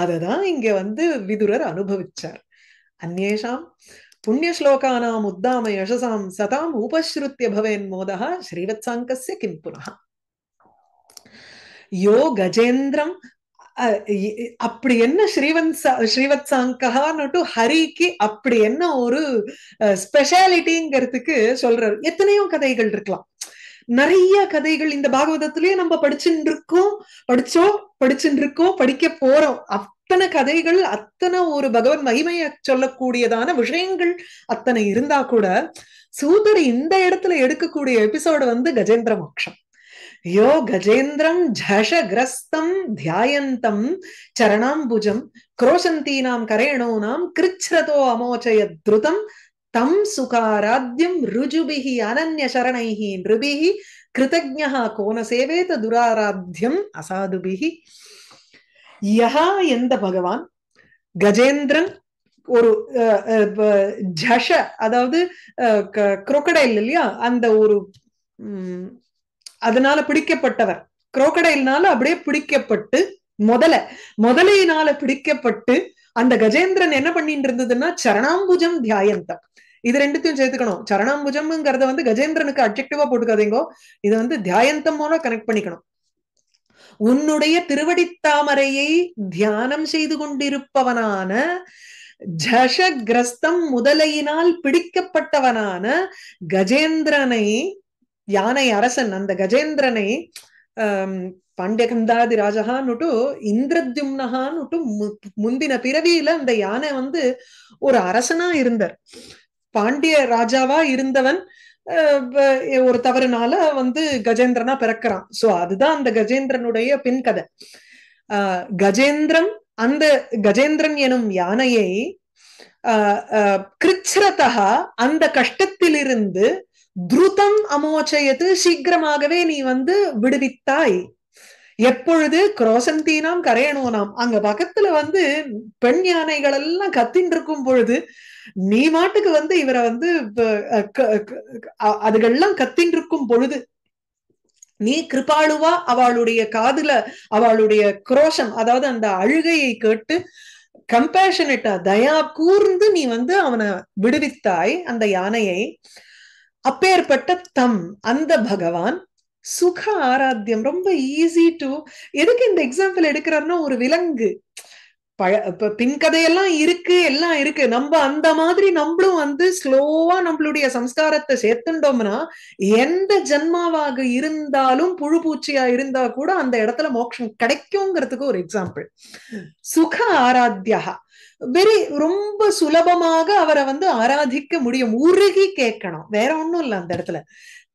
அததான் இங்க வந்து விதுரர் அனுபவிச்சார் அந்நேஷாம் புண்ணியஸ்லோகானாம் உத்தாம யசசாம் சதாம் உபஸ்ருத்திய பவேன் மோதா ஸ்ரீவத்சாங்கஸ்ய கிம் புனः யோ கஜேந்திரம் அப்படி என்ன ஸ்ரீவந்த் ஸ்ரீவத் சாங்கஹான்னுட்டு ஹரிக்கு அப்படி என்ன ஒரு ஸ்பெஷாலிட்டிங்கிறதுக்கு சொல்றாரு எத்தனையோ கதைகள் இருக்கலாம் நிறைய கதைகள் இந்த பாகவதத்திலேயே நம்ம படிச்சுட்டு இருக்கோம் படிச்சோம் படிச்சுட்டு இருக்கோம் படிக்க போறோம் அத்தனை கதைகள் அத்தனை ஒரு பகவன் மகிமைய சொல்லக்கூடியதான விஷயங்கள் அத்தனை இருந்தா கூட சூதர் இந்த இடத்துல எடுக்கக்கூடிய எபிசோடு வந்து கஜேந்திர மோட்சம் யோ கஜேந்திரம் ஜஷ கிரஸ்தம் தியாயந்தம் சரணாம்புஜம் குரோசந்தீனாம் கரேணோனாம் கிருச்ரதோ அமோச்சய திருதம் தம் சுகாராத்யம் ருஜுபிஹி அனன்ய சரணைஹி நிருபிஹி கிருதஜா கோண சேவேத துராராத்யம் அசாதுபிஹி யகா எந்த பகவான் கஜேந்திரன் ஒரு ஜஷ அதாவது குரோக்கடைல் இல்லையா அந்த ஒரு அதனால பிடிக்கப்பட்டவர் குரோக்கடைல்னால அப்படியே பிடிக்கப்பட்டு முதல முதலையினால பிடிக்கப்பட்டு அந்த கஜேந்திரன் என்ன பண்ணிட்டு இருந்ததுன்னா சரணாம்புஜம் தியாயந்தம் இது ரெண்டுத்தையும் சேர்த்துக்கணும் சரணாம்புஜம்ங்கிறத வந்து கஜேந்திரனுக்கு அப்ஜெக்டிவா போட்டுக்காதீங்கோ இதை வந்து தியாயந்தம் மூலம் கனெக்ட் பண்ணிக்கணும் உன்னுடைய திருவடித்தாமரையை தியானம் செய்து கொண்டிருப்பவனான ஜஷகிரஸ்தம் முதலையினால் பிடிக்கப்பட்டவனான கஜேந்திரனை யானை அரசன் அந்த கஜேந்திரனை பாண்டியகந்தாதி ராஜகான்னுட்டு இந்திரத்யும்னகான்னுட்டு முந்தின பிறவியில அந்த யானை வந்து ஒரு அரசனா இருந்தார் பாண்டிய ராஜாவா இருந்தவன் ஒரு தவறுனால வந்து கஜேந்திரனா பிறக்கிறான் சோ அதுதான் அந்த கஜேந்திரனுடைய பின்கதை ஆஹ் கஜேந்திரம் அந்த கஜேந்திரன் எனும் யானையை கிருச்சரதா அந்த கஷ்டத்திலிருந்து துருதம் அமோச்சயத்து சீக்கிரமாகவே நீ வந்து விடுவித்தாய் எப்பொழுது குரோசந்தீனாம் கரையணுவனாம் அங்க பக்கத்துல வந்து பெண் யானைகள் எல்லாம் கத்தின் இருக்கும் பொழுது நீ மாட்டுக்கு வந்து இவரை வந்து அதுகள்லாம் கத்தின் இருக்கும் பொழுது நீ கிருபாளுவா அவளுடைய காதுல அவளுடைய குரோஷம் அதாவது அந்த அழுகையை கேட்டு கம்பேஷனட்டா தயா கூர்ந்து நீ வந்து அவனை விடுவித்தாய் அந்த யானையை அப்பேற்பட்ட தம் அந்த பகவான் சுக ஆராத்தியம் ரொம்ப ஈஸி டு எதுக்கு இந்த எக்ஸாம்பிள் எடுக்கிறாருன்னா ஒரு விலங்கு பின்கதையெல்லாம் இருக்கு எல்லாம் இருக்கு நம்ம அந்த மாதிரி நம்மளும் வந்து ஸ்லோவா நம்மளுடைய சம்ஸ்காரத்தை சேர்த்துட்டோம்னா எந்த ஜென்மாவாக இருந்தாலும் புழு பூச்சியா இருந்தா கூட அந்த இடத்துல மோட்சம் கிடைக்கும்ங்கிறதுக்கு ஒரு எக்ஸாம்பிள் சுக ஆராத்தியா வெரி ரொம்ப சுலபமாக அவரை வந்து ஆராதிக்க முடியும் உருகி கேட்கணும் வேற ஒண்ணும் இல்லை அந்த இடத்துல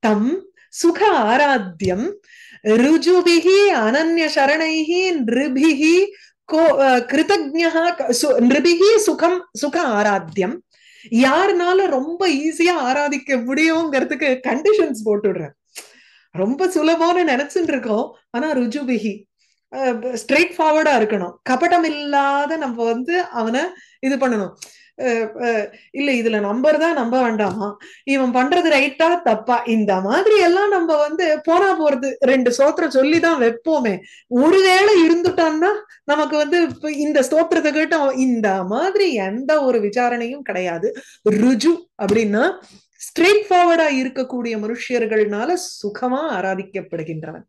தம் சுக ஆராத்தியம் ருஜுபிகி அனன்ய சரணைகி நிருபிகி கோ கிருதஜா நிருபிகி சுகம் சுக ஆராத்தியம் யாருனால ரொம்ப ஈஸியா ஆராதிக்க முடியுங்கிறதுக்கு கண்டிஷன்ஸ் போட்டுடுறேன் ரொம்ப சுலபம்னு நினைச்சுட்டு இருக்கோம் ஆனா ருஜுபிகி ஸ்ட்ரெயிட் ஃபார்வர்டா இருக்கணும் கபடம் இல்லாத நம்ம வந்து அவனை இது பண்ணணும் இல்ல இதுல நம்பர் தான் நம்ப வேண்டாமா இவன் பண்றது ரைட்டா தப்பா இந்த மாதிரி எல்லாம் நம்ம வந்து போனா போறது ரெண்டு சோத்திரம் சொல்லிதான் வைப்போமே ஒருவேளை இருந்துட்டான்னா நமக்கு வந்து இந்த ஸ்தோத்திரத்தை கேட்ட இந்த மாதிரி எந்த ஒரு விசாரணையும் கிடையாது ருஜு அப்படின்னா ஸ்ட்ரெயிட் ஃபார்வர்டா இருக்கக்கூடிய மனுஷியர்கள்னால சுகமா ஆராதிக்கப்படுகின்றவன்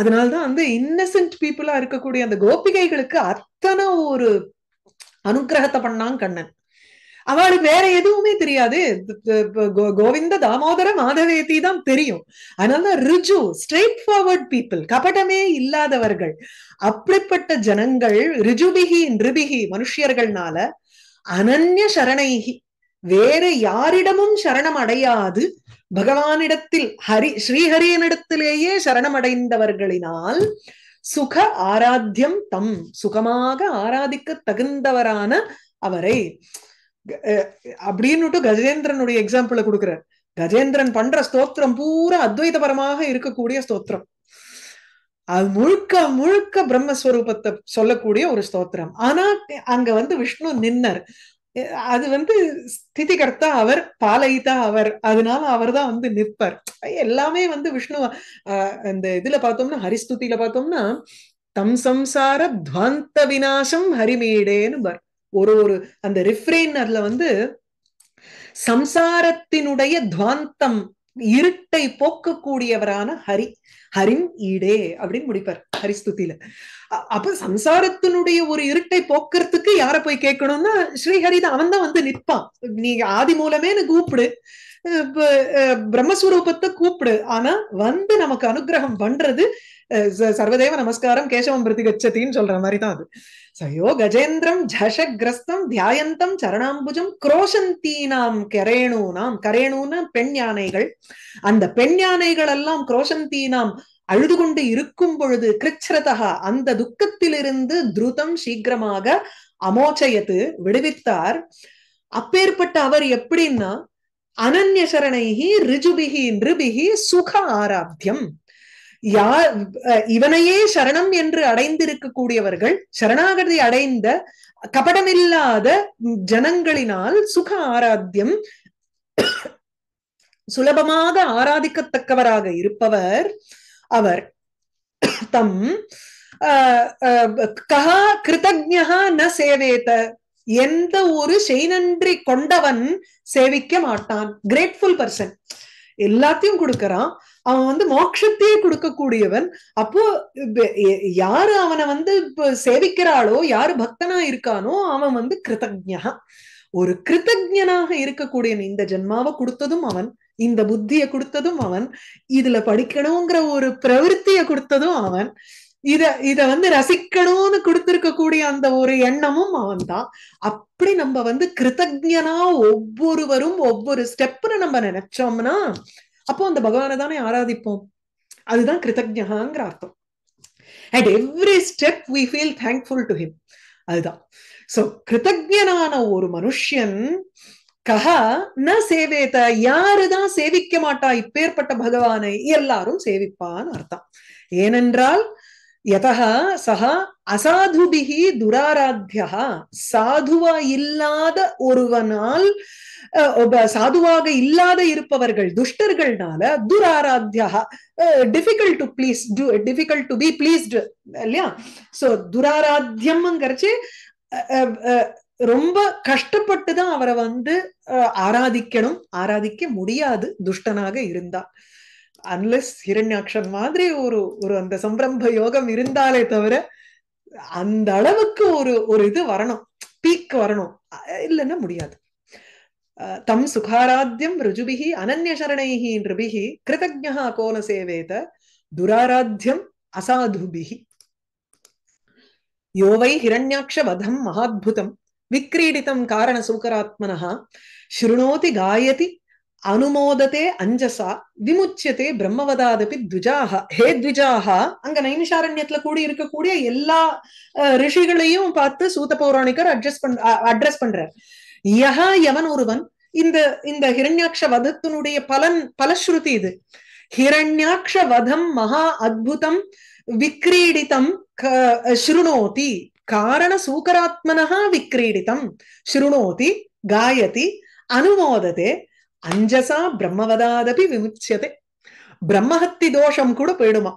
அதனால்தான் வந்து இன்னசென்ட் பீப்புளா இருக்கக்கூடிய அந்த கோபிகைகளுக்கு அத்தனை ஒரு அனுகிரகத்தை பண்ணான் கண்ணன் அவளுக்கு வேற எதுவுமே தெரியாது கோவிந்த தாமோதர மாதவேதி தான் தெரியும் அதனால ரிஜு ஸ்ட்ரெயிட் ஃபார்வர்ட் பீப்புள் கபடமே இல்லாதவர்கள் அப்படிப்பட்ட ஜனங்கள் ரிஜுபிகி நிருபிகி மனுஷியர்கள்னால அனன்ய சரணைகி வேற யாரிடமும் சரணம் அடையாது பகவானிடத்தில் ஹரி ஸ்ரீஹரியனிடத்திலேயே சரணமடைந்தவர்களினால் சுக ஆராத்தியம் தம் சுகமாக ஆராதிக்க தகுந்தவரான அவரை அப்படின்னுட்டு கஜேந்திரனுடைய எக்ஸாம்பிள் கொடுக்குறார் கஜேந்திரன் பண்ற ஸ்தோத்திரம் பூரா அத்வைதபரமாக இருக்கக்கூடிய ஸ்தோத்திரம் அது முழுக்க முழுக்க பிரம்மஸ்வரூபத்தை சொல்லக்கூடிய ஒரு ஸ்தோத்திரம் ஆனா அங்க வந்து விஷ்ணு நின்னர் அது வந்து ஸ்திதி கர்த்தா அவர் பாலயிதா அவர் அதனால அவர் தான் வந்து நிற்பார் எல்லாமே வந்து விஷ்ணு அந்த இதுல பார்த்தோம்னா ஹரிஸ்துதியில பார்த்தோம்னா தம் சம்சார துவாந்த விநாசம் ஹரிமேடேன்னு பார் ஒரு ஒரு அந்த அதுல வந்து சம்சாரத்தினுடைய துவாந்தம் இருட்டை போக்கக்கூடியவரான ஹரி ஹரிம் ஈடே அப்படின்னு முடிப்பார் ஹரிஸ்துதியில அப்ப சம்சாரத்தினுடைய ஒரு இருட்டை போக்குறதுக்கு யார போய் கேட்கணும்னா ஸ்ரீஹரித அவன் தான் வந்து நிற்பான் நீ ஆதி மூலமேனு கூப்பிடு பிரம்மஸ்வரூபத்தை கூப்பிடு ஆனா வந்து நமக்கு அனுகிரகம் பண்றது சர்வதேவ நமஸ்காரம் கேசவம் கச்சத்தின்னு சொல்ற மாதிரிதான் அது சயோ கஜேந்திரம் ஜஷ கிரஸ்தம் தியாயந்தம் சரணாம்புஜம் குரோஷந்தீனாம் கரேணூனாம் கரேணுன்னு பெண் யானைகள் அந்த பெண் யானைகள் எல்லாம் குரோஷந்தீனாம் அழுது கொண்டு இருக்கும் பொழுது கிருச்சிரதா அந்த துக்கத்திலிருந்து துருதம் சீக்கிரமாக அமோச்சயத்து விடுவித்தார் அப்பேற்பட்ட அவர் எப்படின்னா அனன்ய சரணைகி ரிஜுபிகி நிருபிகி சுக ஆராத்தியம் யார் இவனையே சரணம் என்று அடைந்திருக்கக்கூடியவர்கள் சரணாகதி அடைந்த கபடமில்லாத ஜனங்களினால் சுக ஆராத்தியம் சுலபமாக ஆராதிக்கத்தக்கவராக இருப்பவர் அவர் தம் கஹா கிருதஜா ந சேவேத எந்த ஒரு செய்நன்றி கொண்டவன் சேவிக்க மாட்டான் கிரேட்ஃபுல் பர்சன் எல்லாத்தையும் கொடுக்கறான் அவன் வந்து மோட்சத்தையே கொடுக்கக்கூடியவன் அப்போ யாரு அவனை வந்து சேவிக்கிறாளோ யாரு பக்தனா இருக்கானோ அவன் வந்து கிருதஜா ஒரு கிருதஜனாக இருக்கக்கூடிய இந்த ஜென்மாவை கொடுத்ததும் அவன் இந்த புத்திய கொடுத்ததும் அவன் இதுல படிக்கணுங்கிற ஒரு பிரவருத்திய கொடுத்ததும் அவன் இத இத வந்து ரசிக்கணும்னு கொடுத்திருக்கக்கூடிய அந்த ஒரு எண்ணமும் அவன் தான் அப்படி நம்ம வந்து கிருத்தஜனா ஒவ்வொருவரும் ஒவ்வொரு ஸ்டெப்னு நம்ம நினைச்சோம்னா அப்போ அந்த பகவானை தானே ஆராதிப்போம் அதுதான் கிருத்தஜகாங்கிற அர்த்தம் at every step we feel thankful to him அதுதான் சோ கிருத்தஜனான ஒரு மனுஷன் கஹா ந சேவேத யாருதான் சேவிக்க மாட்டா இப்பேற்பட்ட பகவானை எல்லாரும் சேவிப்பான்னு அர்த்தம் ஏனென்றால் யதா சஹா அசாதுபிகி துராராத்யா சாதுவா இல்லாத ஒருவனால் சாதுவாக இல்லாத இருப்பவர்கள் துஷ்டர்கள்னால துராராத்யா difficult to please difficult to be pleased இல்லையா சோ துராராத்தியம்ங்கிறச்சு ரொம்ப கஷ்டப்பட்டு தான் அவரை வந்து ஆராதிக்கணும் ஆராதிக்க முடியாது துஷ்டனாக இருந்தா அன்லெஸ் ஹிரண்யாக்ஷன் மாதிரி ஒரு ஒரு அந்த சம்பிரம்ப யோகம் இருந்தாலே தவிர அந்த அளவுக்கு ஒரு ஒரு இது வரணும் பீக் வரணும் இல்லைன்னா முடியாது தம் சுகாராத்தியம் ருஜுபிகி அனன்ய சரணைஹி நிருபிகி கிருதஜா கோல சேவேத துராராத்தியம் அசாதுபிகி யோவை ஹிரண்யாட்ச வதம் மகாத்புதம் விக்ரீடிதம் காரண சூக்கராத்மனா ஷிருணோதி காயதி அனுமோதத்தே அஞ்சசா விமுச்சியத்தே பிரம்மவதாதபி த்விஜாக ஹே த்விஜாக அங்க நைமிஷாரண்யத்துல கூடி இருக்கக்கூடிய எல்லா ரிஷிகளையும் பார்த்து சூத்த பௌராணிகர் அட்ஜஸ்ட் பண்ற அட்ரஸ் பண்றார் யஹா எவன் ஒருவன் இந்த இந்த ஹிரண்யாட்ச வதத்தினுடைய பலன் பலஸ்ருதி இது ஹிரண்யாட்ச வதம் மகா அத்புதம் விக்ரீடிதம் ஸ்ருணோதி காரண சூக்கராத்மனஹா விக்ரீடிதம் ஸ்ருணோதி காயதி அனுமோததே அஞ்சசா பிரம்மவதாதபி விமுச்சியதே பிரம்மஹத்தி தோஷம் கூட போயிடுமா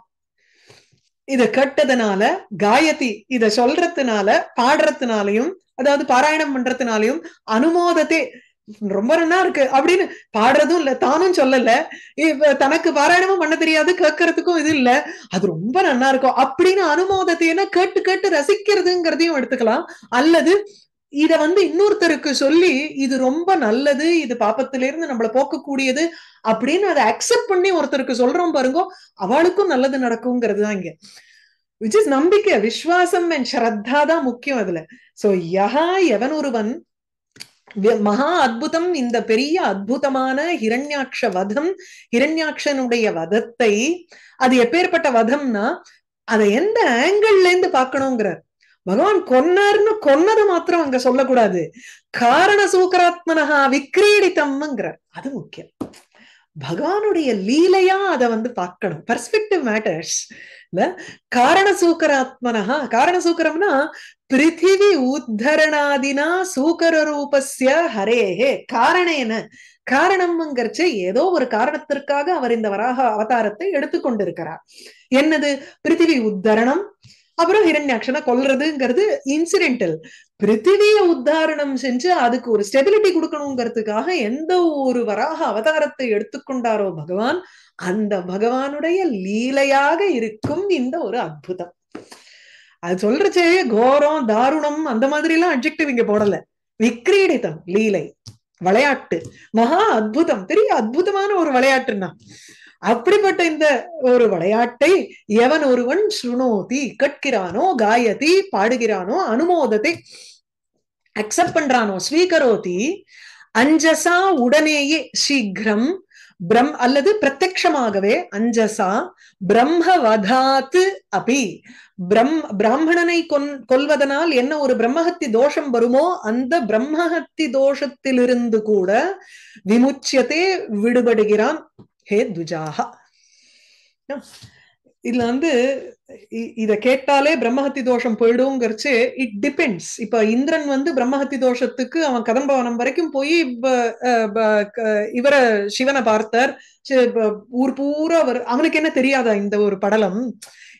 இத கேட்டதுனால காயத்தி இத சொல்றதுனால பாடுறதுனாலையும் அதாவது பாராயணம் பண்றதுனாலையும் அனுமோதத்தை ரொம்ப நல்லா இருக்கு அப்படின்னு பாடுறதும் இல்ல தானும் சொல்லல தனக்கு பாராயணமும் பண்ண தெரியாது கேட்கறதுக்கும் இது இல்ல அது ரொம்ப நல்லா இருக்கும் அப்படின்னு அனுமோதத்தையனா கேட்டு கேட்டு ரசிக்கிறதுங்கிறதையும் எடுத்துக்கலாம் அல்லது இத வந்து இன்னொருத்தருக்கு சொல்லி இது ரொம்ப நல்லது இது பாப்பத்திலிருந்து நம்மள போக்கக்கூடியது அப்படின்னு அதை அக்செப்ட் பண்ணி ஒருத்தருக்கு சொல்றோம் பாருங்க அவளுக்கும் நல்லது நடக்குங்கிறது தான் இங்க விச் இஸ் நம்பிக்கை விஸ்வாசம் அண்ட் ஸ்ரத்தா தான் முக்கியம் அதுல சோ யஹா எவன் ஒருவன் மகா அற்புதம் இந்த பெரிய அத்புதமான ஹிரண்யாட்ச வதம் ஹிரண்யாட்சனுடைய வதத்தை அது எப்பேற்பட்ட வதம்னா அதை எந்த ஆங்கிள்ல இருந்து பாக்கணுங்கிறார் பகவான் கொன்னார்னு கொன்னது மாத்திரம் அங்க சொல்லக்கூடாது காரண சூக்கராத்மனஹா விக்ரீடித்தம்ங்கிறார் அது முக்கியம் பகவானுடைய லீலையா அதை வந்து பார்க்கணும் பர்ஸ்பெக்டிவ் மேட்டர்ஸ் இல்ல காரணசூக்கராத்மனா காரணசூக்கரம்னா பிருத்திவி உத்தரணாதினா சூக்கர ரூபஸ்ய ஹரேஹே காரணேன காரணம்ங்கிறச்சு ஏதோ ஒரு காரணத்திற்காக அவர் இந்த வராக அவதாரத்தை எடுத்துக்கொண்டிருக்கிறார் என்னது பிருத்திவி உத்தரணம் அப்புறம் ஹிரண்யாட்சனை கொல்றதுங்கிறது இன்சிடென்டல் பிரித்திவிய உத்தாரணம் செஞ்சு அதுக்கு ஒரு ஸ்டெபிலிட்டி கொடுக்கணுங்கிறதுக்காக எந்த ஒரு வராக அவதாரத்தை எடுத்துக்கொண்டாரோ பகவான் அந்த பகவானுடைய லீலையாக இருக்கும் இந்த ஒரு அற்புதம் அது சொல்றச்சே கோரம் தாருணம் அந்த மாதிரி எல்லாம் அப்ஜெக்டிவ் இங்க போடல விக்ரீடிதம் லீலை விளையாட்டு மகா அற்புதம் பெரிய அற்புதமான ஒரு விளையாட்டுன்னா அப்படிப்பட்ட இந்த ஒரு விளையாட்டை எவன் ஒருவன் சுனோதி கட்கிறானோ காயதி பாடுகிறானோ அனுமோதத்தை அக்செப்ட் பண்றானோ ஸ்வீகரோதி அஞ்சசா உடனேயே சீக்கிரம் பிரம் அல்லது பிரத்யமாகவே அஞ்சசா பிரம்மவதாத்து அபி பிரம் பிராமணனை கொன் கொல்வதனால் என்ன ஒரு பிரம்மஹத்தி தோஷம் வருமோ அந்த பிரம்மஹத்தி தோஷத்திலிருந்து கூட விமுச்சியத்தே விடுபடுகிறான் ஹே துஜாக இதுல வந்து இத கேட்டாலே பிரம்மஹத்தி தோஷம் போயிடுங்கிறச்சு இட் டிபெண்ட்ஸ் இப்ப இந்திரன் வந்து பிரம்மஹத்தி தோஷத்துக்கு அவன் கதம்பவனம் வரைக்கும் போய் இவர சிவனை பார்த்தார் ஊர் பூரா அவர் அவனுக்கு என்ன தெரியாதா இந்த ஒரு படலம்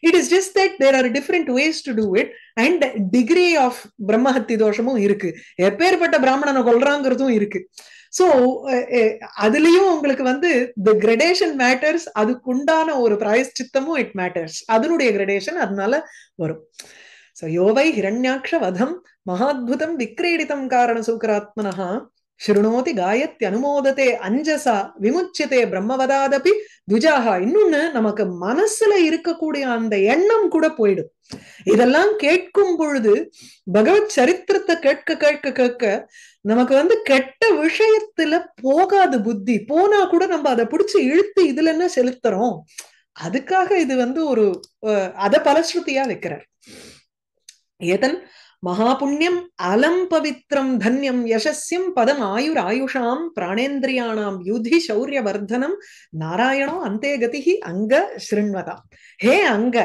it is just that there are different ways to do it and degree of பிரம்மஹத்தி தோஷமும் இருக்கு எப்பேற்பட்ட பிராமணனை கொள்றாங்கிறதும் இருக்கு ஸோ eh, eh, அதுலயும் உங்களுக்கு வந்து த கிரடேஷன் மேட்டர்ஸ் அதுக்குண்டான ஒரு பிரைஸ் சித்தமும் இட் மேட்டர்ஸ் அதனுடைய கிரடேஷன் அதனால வரும் ஸோ யோவை ஹிரண்யாட்ச வதம் மகாத்புதம் விக்ரீடிதம் காரண சூக்கராத்மனஹா ஷிருணோதி காயத்தி அனுமோதத்தே அஞ்சசா விமுச்சித்தே பிரம்மவதாதபி துஜாகா இன்னொன்னு நமக்கு மனசுல இருக்கக்கூடிய அந்த எண்ணம் கூட போயிடும் இதெல்லாம் கேட்கும் பொழுது பகவத் சரித்திரத்தை கேட்க கேட்க கேட்க நமக்கு வந்து கெட்ட விஷயத்துல போகாது புத்தி போனா கூட நம்ம அதை பிடிச்சி இழுத்து இதுல என்ன செலுத்துறோம் அதுக்காக இது வந்து ஒரு அத பலஸ்ருத்தியா வைக்கிறார் ஏதன் மகாபுண்ணியம் அலம் பவித்ரம் தன்யம் யசஸ்யம் பதம் ஆயுர் ஆயுஷாம் பிராணேந்திரியானாம் யுதி சௌரிய வர்தனம் நாராயணோ அந்தே கதி அங்க ஸ்ருண்வதா ஹே அங்க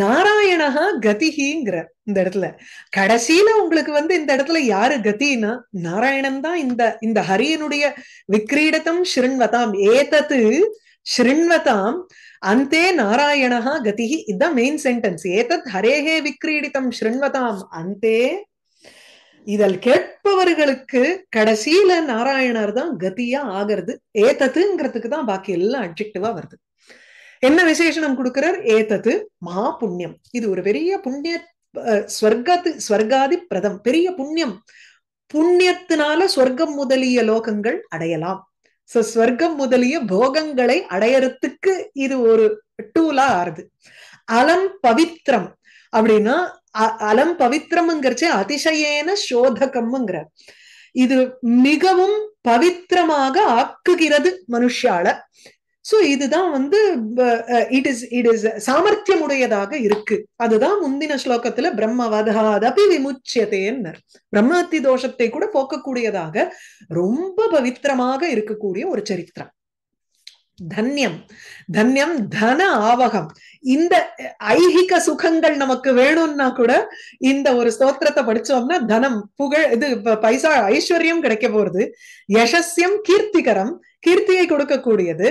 நாராயணா கதிகிங்கிற இந்த இடத்துல கடைசியில உங்களுக்கு வந்து இந்த இடத்துல யாரு கத்தினா நாராயணன் தான் இந்த இந்த ஹரியனுடைய விக்ரீடத்தம் ஸ்ருண்வதாம் ஏதத்து ಶೃಣ್ವತಾಂ அந்தே ನಾರಾಯಣ ಗತಿ ಇದ್ದ ಮೇನ್ ಸೆಂಟೆನ್ಸ್ ಏತದ್ ಹರೇಹೇ ವಿಕ್ರೀಡಿತಂ ಶೃಣ್ವತಾಂ இதில் கேட்பவர்களுக்கு கடைசியில நாராயணர் தான் கத்தியா ஆகிறது ஏத்ததுங்கிறதுக்கு தான் பாக்கி எல்லாம் அட்ஜெக்டிவா வருது என்ன விசேஷனம் கொடுக்கிறார் ஏத்தது மகா புண்ணியம் இது ஒரு பெரிய புண்ணிய ஸ்வர்கத்து ஸ்வர்காதி பிரதம் பெரிய புண்ணியம் புண்ணியத்தினால சொர்க்கம் முதலிய லோகங்கள் அடையலாம் சோ ஸ்வர்க்கம் முதலிய போகங்களை அடையறதுக்கு இது ஒரு டூலா ஆறுது அலம் பவித்ரம் அப்படின்னா அலம் பவித்ரம்ங்கிறச்சே அதிசயேன சோதகம்ங்கிற இது மிகவும் பவித்திரமாக ஆக்குகிறது மனுஷால சோ இதுதான் வந்து இட் இஸ் இட் இஸ் சாமர்த்தியமுடையதாக இருக்கு அதுதான் முந்தின ஸ்லோகத்துல பிரம்மவதாதபி விமுச்சியதேன்னர் பிரம்மத்தி தோஷத்தை கூட போக்கக்கூடியதாக ரொம்ப பவித்திரமாக இருக்கக்கூடிய ஒரு சரித்திரம் தன்யம் தன்யம் தன ஆவகம் இந்த ஐகிக சுகங்கள் நமக்கு வேணும்னா கூட இந்த ஒரு ஸ்தோத்திரத்தை படிச்சோம்னா தனம் புகழ் இது பைசா ஐஸ்வர்யம் கிடைக்க போறது யசஸ்யம் கீர்த்திகரம் கீர்த்தியை கொடுக்கக்கூடியது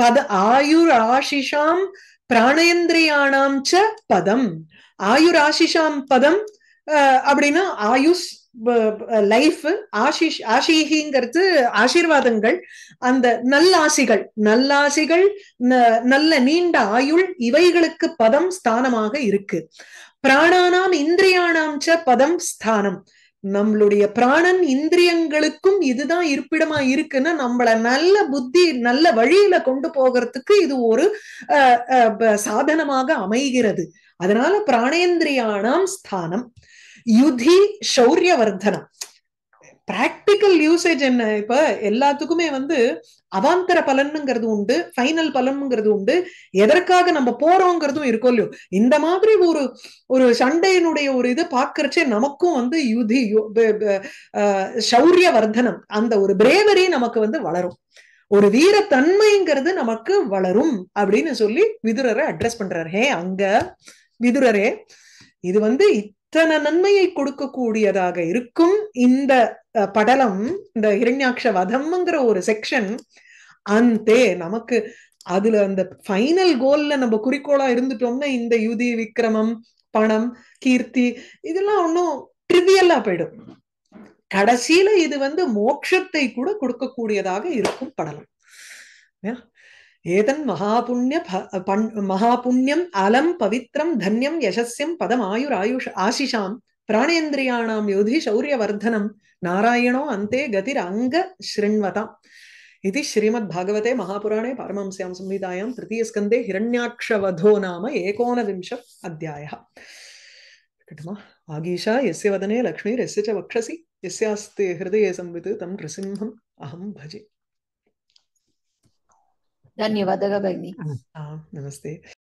பத ஆயுர் ஆஷிஷாம் பிராணேந்திரியானாம் ச பதம் ஆயுர் ஆஷிஷாம் பதம் அப்படின்னா ஆயுஷ் லைஃப் ஆஷிஷ் ஆஷிஹிங்கிறது ஆசீர்வாதங்கள் அந்த நல்லாசிகள் நல்லாசிகள் நல்ல நீண்ட ஆயுள் இவைகளுக்கு பதம் ஸ்தானமாக இருக்கு பிராணானாம் இந்திரியானாம் ச பதம் ஸ்தானம் நம்மளுடைய பிராணன் இந்திரியங்களுக்கும் இதுதான் இருப்பிடமா இருக்குன்னு நம்மள நல்ல புத்தி நல்ல வழியில கொண்டு போகிறதுக்கு இது ஒரு சாதனமாக அமைகிறது அதனால பிராணேந்திரியானாம் ஸ்தானம் யுதி சௌரிய பிராக்டிக்கல் யூசேஜ் என்ன இப்ப எல்லாத்துக்குமே வந்து அவாந்தர பலனுங்கிறது உண்டு ஃபைனல் பலனுங்கிறது உண்டு எதற்காக நம்ம போறோங்கிறதும் இருக்கோம் இல்லையோ இந்த மாதிரி ஒரு ஒரு சண்டையினுடைய ஒரு இது பாக்குறச்சே நமக்கும் வந்து யுதி சௌரிய வர்த்தனம் அந்த ஒரு பிரேவரி நமக்கு வந்து வளரும் ஒரு வீரத்தன்மைங்கிறது நமக்கு வளரும் அப்படின்னு சொல்லி விதுரரை அட்ரஸ் பண்றாரு ஹே அங்க விதுரரே இது வந்து அத்தனை நன்மையை கொடுக்கக்கூடியதாக இருக்கும் இந்த படலம் இந்த இரண்யாட்ச வதம்ங்கிற ஒரு செக்ஷன் அந்தே நமக்கு அதுல அந்த ஃபைனல் கோல்ல நம்ம குறிக்கோளா இருந்துட்டோம்னா இந்த யுதி விக்ரமம் பணம் கீர்த்தி இதெல்லாம் ஒன்றும் ட்ரிவியல்லா போயிடும் கடைசியில இது வந்து மோட்சத்தை கூட கொடுக்கக்கூடியதாக இருக்கும் படலம் ஏதன் மகாபுண்ணிய மகாபுண்ணியம் அலம் பவித்ரம் தன்யம் யசஸ்யம் பதம் ஆயுராயுஷ் ஆசிஷாம் பிராணேந்திரியானாம் யோதி சௌரியவர்தனம் நாராயணோ அந்தே கதிர் அங்க ஸ்ருண்வதாம் இது ஸ்ரீமத் பாகவதே மகாபுராணே பரமம்சியாம் சம்ஹிதாயாம் திருத்தீயஸ்கந்தே ஹிரண்யாட்சவதோ நாம ஏகோனவிம்ச அத்தியாய கட்டுமா ஆகீஷா எஸ்ய வதனே லக்ஷ்மீர் எஸ்ய ச வக்ஷசி எஸ்யாஸ்தே ஹிருதயே சம்வித் தம் நிருசிம்ஹம் அகம் பஜே धन्यवाद गगनी नमस्ते